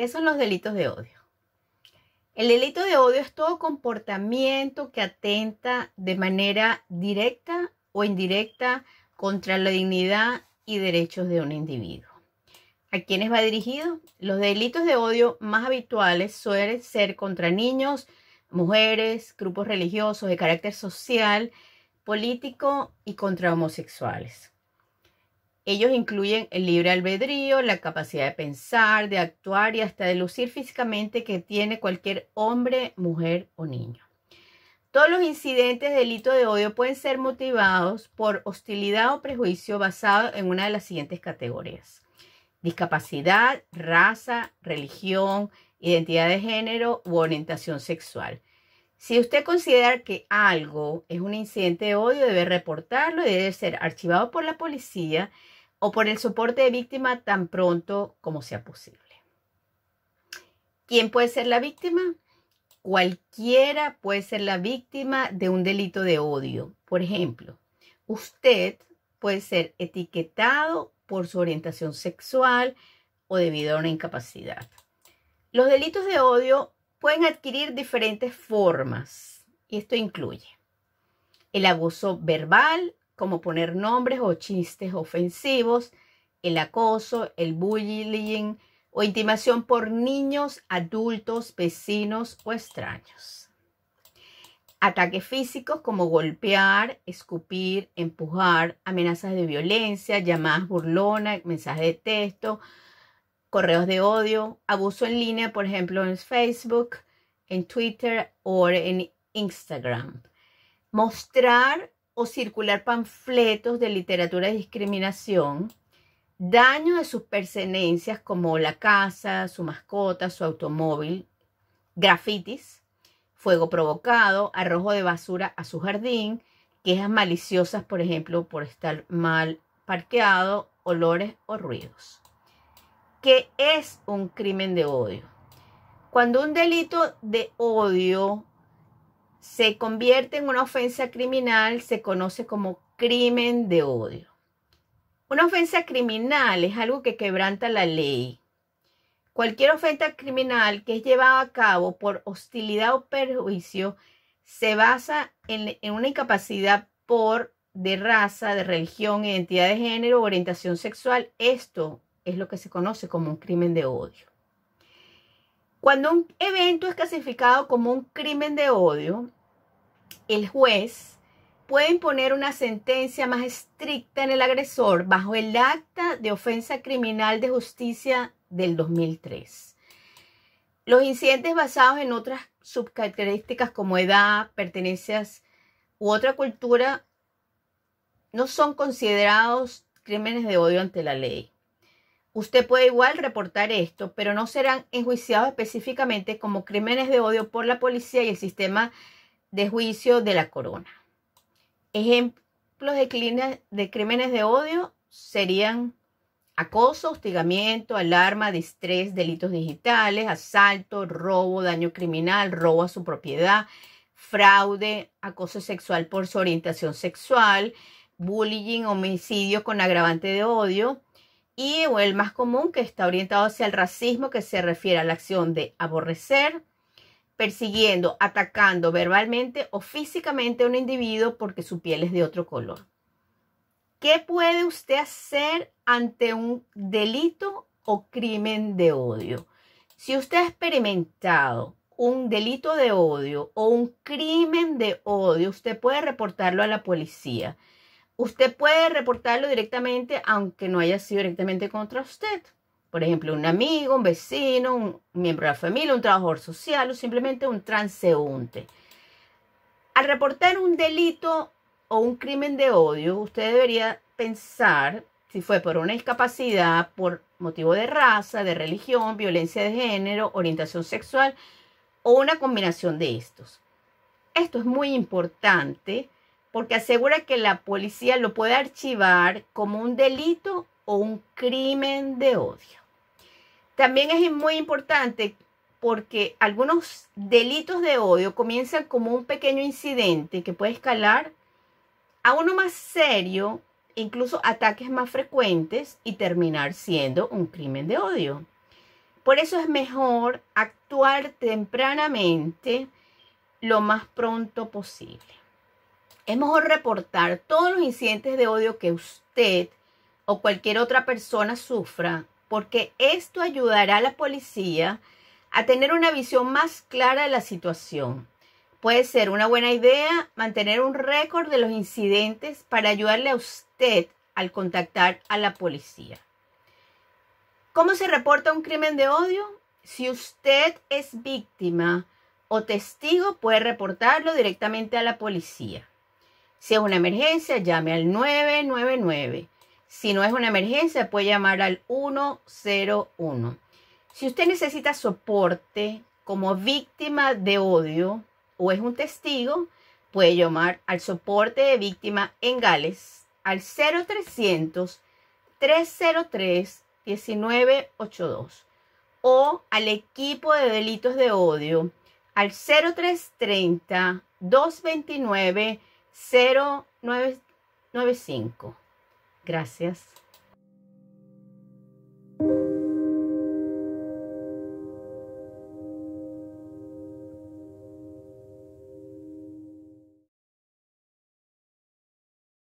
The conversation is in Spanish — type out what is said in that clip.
¿Qué son los delitos de odio? El delito de odio es todo comportamiento que atenta de manera directa o indirecta contra la dignidad y derechos de un individuo. ¿A quiénes va dirigido? Los delitos de odio más habituales suelen ser contra niños, mujeres, grupos religiosos de carácter social, político y contra homosexuales. Ellos incluyen el libre albedrío, la capacidad de pensar, de actuar y hasta de lucir físicamente que tiene cualquier hombre, mujer o niño. Todos los incidentes de delito de odio pueden ser motivados por hostilidad o prejuicio basado en una de las siguientes categorías. Discapacidad, raza, religión, identidad de género u orientación sexual. Si usted considera que algo es un incidente de odio, debe reportarlo y debe ser archivado por la policía o por el soporte de víctima tan pronto como sea posible. ¿Quién puede ser la víctima? Cualquiera puede ser la víctima de un delito de odio. Por ejemplo, usted puede ser etiquetado por su orientación sexual o debido a una incapacidad. Los delitos de odio pueden adquirir diferentes formas y esto incluye el abuso verbal como poner nombres o chistes ofensivos, el acoso, el bullying o intimación por niños, adultos, vecinos o extraños. Ataques físicos como golpear, escupir, empujar, amenazas de violencia, llamadas burlonas, mensajes de texto, correos de odio, abuso en línea, por ejemplo, en Facebook, en Twitter o en Instagram. Mostrar circular panfletos de literatura de discriminación, daño de sus pertenencias como la casa, su mascota, su automóvil, grafitis, fuego provocado, arrojo de basura a su jardín, quejas maliciosas, por ejemplo, por estar mal parqueado, olores o ruidos. ¿Qué es un crimen de odio? Cuando un delito de odio se convierte en una ofensa criminal, se conoce como crimen de odio. Una ofensa criminal es algo que quebranta la ley. Cualquier ofensa criminal que es llevada a cabo por hostilidad o perjuicio se basa en, una incapacidad por de raza, de religión, identidad de género, o orientación sexual. Esto es lo que se conoce como un crimen de odio. Cuando un evento es clasificado como un crimen de odio, el juez puede imponer una sentencia más estricta en el agresor bajo el Acta de Ofensa Criminal de Justicia del 2003. Los incidentes basados en otras subcaracterísticas como edad, pertenencias u otra cultura no son considerados crímenes de odio ante la ley. Usted puede igual reportar esto, pero no serán enjuiciados específicamente como crímenes de odio por la policía y el sistema de juicio de la corona. Ejemplos de, crímenes de odio serían acoso, hostigamiento, alarma, distrés, delitos digitales, asalto, robo, daño criminal, robo a su propiedad, fraude, acoso sexual por su orientación sexual, bullying, homicidio con agravante de odio, y o el más común que está orientado hacia el racismo que se refiere a la acción de aborrecer, persiguiendo, atacando verbalmente o físicamente a un individuo porque su piel es de otro color. ¿Qué puede usted hacer ante un delito o crimen de odio? Si usted ha experimentado un delito de odio o un crimen de odio, usted puede reportarlo a la policía. Usted puede reportarlo directamente, aunque no haya sido directamente contra usted. Por ejemplo, un amigo, un vecino, un miembro de la familia, un trabajador social o simplemente un transeúnte. Al reportar un delito o un crimen de odio, usted debería pensar si fue por una discapacidad, por motivo de raza, de religión, violencia de género, orientación sexual o una combinación de estos. Esto es muy importante porque asegura que la policía lo puede archivar como un delito o un crimen de odio. También es muy importante porque algunos delitos de odio comienzan como un pequeño incidente que puede escalar a uno más serio, incluso ataques más frecuentes y terminar siendo un crimen de odio. Por eso es mejor actuar tempranamente lo más pronto posible. Es mejor reportar todos los incidentes de odio que usted o cualquier otra persona sufra, porque esto ayudará a la policía a tener una visión más clara de la situación. Puede ser una buena idea mantener un récord de los incidentes para ayudarle a usted al contactar a la policía. ¿Cómo se reporta un crimen de odio? Si usted es víctima o testigo, puede reportarlo directamente a la policía. Si es una emergencia, llame al 999. Si no es una emergencia, puede llamar al 101. Si usted necesita soporte como víctima de odio o es un testigo, puede llamar al soporte de víctima en Gales al 0300 303 1982 o al equipo de delitos de odio al 0330 229 cero nueve nueve cinco Gracias.